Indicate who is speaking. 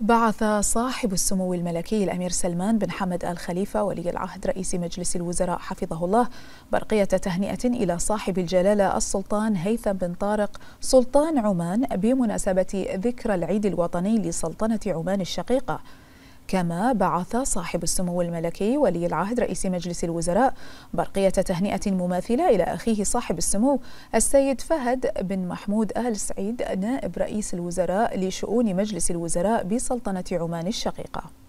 Speaker 1: بعث صاحب السمو الملكي الأمير سلمان بن حمد آل خليفة ولي العهد رئيس مجلس الوزراء حفظه الله برقية تهنئة إلى صاحب الجلالة السلطان هيثم بن طارق سلطان عمان بمناسبة ذكرى العيد الوطني لسلطنة عمان الشقيقة كما بعث صاحب السمو الملكي ولي العهد رئيس مجلس الوزراء برقية تهنئة مماثلة إلى أخيه صاحب السمو السيد فهد بن محمود آل سعيد نائب رئيس الوزراء لشؤون مجلس الوزراء بسلطنة عمان الشقيقة